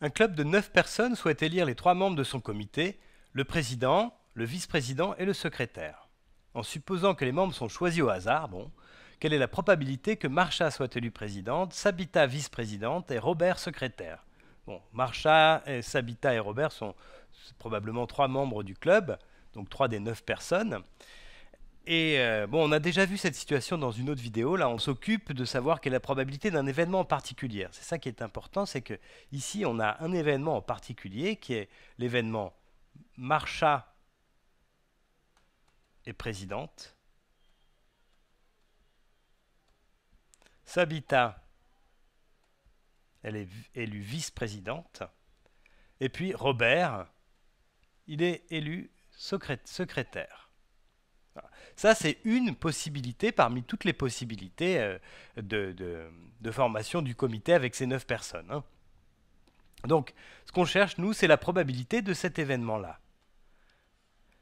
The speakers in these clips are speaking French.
Un club de 9 personnes souhaite élire les trois membres de son comité, le président, le vice-président et le secrétaire. En supposant que les membres sont choisis au hasard, bon, quelle est la probabilité que Marcha soit élue présidente, Sabita vice-présidente et Robert secrétaire Bon, Marcha, Sabita et Robert sont probablement trois membres du club, donc trois des neuf personnes. Et euh, bon, on a déjà vu cette situation dans une autre vidéo. Là, on s'occupe de savoir quelle est la probabilité d'un événement en particulier. C'est ça qui est important, c'est que ici, on a un événement en particulier qui est l'événement Marcha est présidente. Sabita, elle est élue vice-présidente. Et puis Robert, il est élu secrétaire. Ça, c'est une possibilité parmi toutes les possibilités euh, de, formation du comité avec ces neuf personnes. Hein. Donc, ce qu'on cherche, nous, c'est la probabilité de cet événement-là.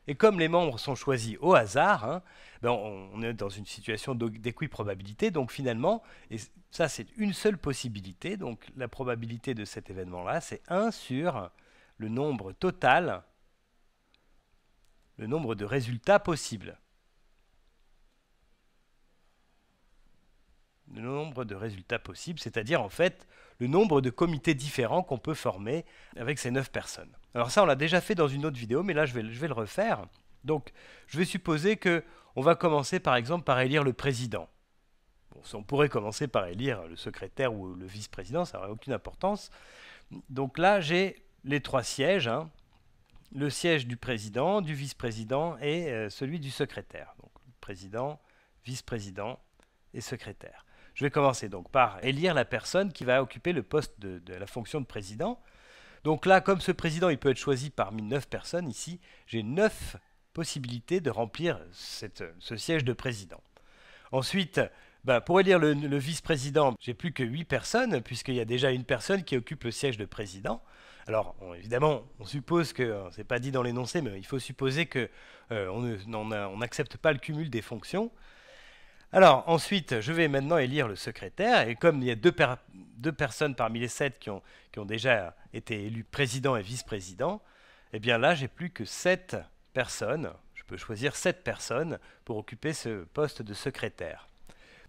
Et comme les membres sont choisis au hasard, hein, ben, on, est dans une situation d'équiprobabilité. Donc finalement, et ça c'est une seule possibilité, donc la probabilité de cet événement-là, c'est 1 sur le nombre total, le nombre de résultats possibles. le nombre de résultats possibles, c'est-à-dire en fait le nombre de comités différents qu'on peut former avec ces 9 personnes. Alors ça, on l'a déjà fait dans une autre vidéo, mais là, je vais, je vais le refaire. Donc, je vais supposer que on va commencer par exemple par élire le président. Bon, on pourrait commencer par élire le secrétaire ou le vice-président, ça n'aurait aucune importance. Donc là, j'ai les trois sièges, hein. le siège du président, du vice-président et euh, celui du secrétaire. Donc président, vice-président et secrétaire. Je vais commencer donc par élire la personne qui va occuper le poste de, la fonction de président. Donc là, comme ce président, il peut être choisi parmi 9 personnes, ici, j'ai 9 possibilités de remplir ce siège de président. Ensuite, bah, pour élire le, vice-président, j'ai plus que 8 personnes, puisqu'il y a déjà une personne qui occupe le siège de président. Alors, évidemment, on suppose que, hein, ce n'est pas dit dans l'énoncé, mais il faut supposer que euh, on n'accepte pas le cumul des fonctions. Alors ensuite, je vais maintenant élire le secrétaire, et comme il y a deux, personnes parmi les sept qui ont, déjà été élus président et vice-président, eh bien là, j'ai plus que sept personnes, je peux choisir sept personnes pour occuper ce poste de secrétaire.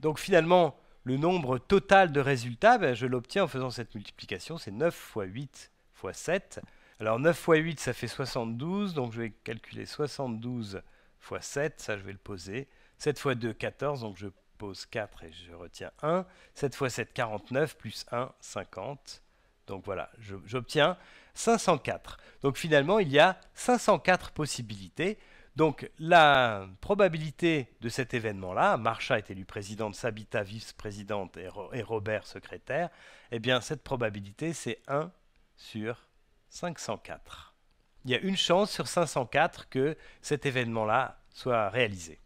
Donc finalement, le nombre total de résultats, ben, je l'obtiens en faisant cette multiplication, c'est 9 fois 8 fois 7. Alors 9 fois 8, ça fait 72, donc je vais calculer 72 fois 7, ça je vais le poser. 7 fois 2, 14, donc je pose 4 et je retiens 1. 7 fois 7, 49, plus 1, 50. Donc voilà, j'obtiens 504. Donc finalement, il y a 504 possibilités. Donc la probabilité de cet événement-là, Marcha est élu présidente, Sabita vice-présidente et, et, Robert secrétaire, eh bien cette probabilité c'est 1 sur 504. Il y a une chance sur 504 que cet événement-là soit réalisé.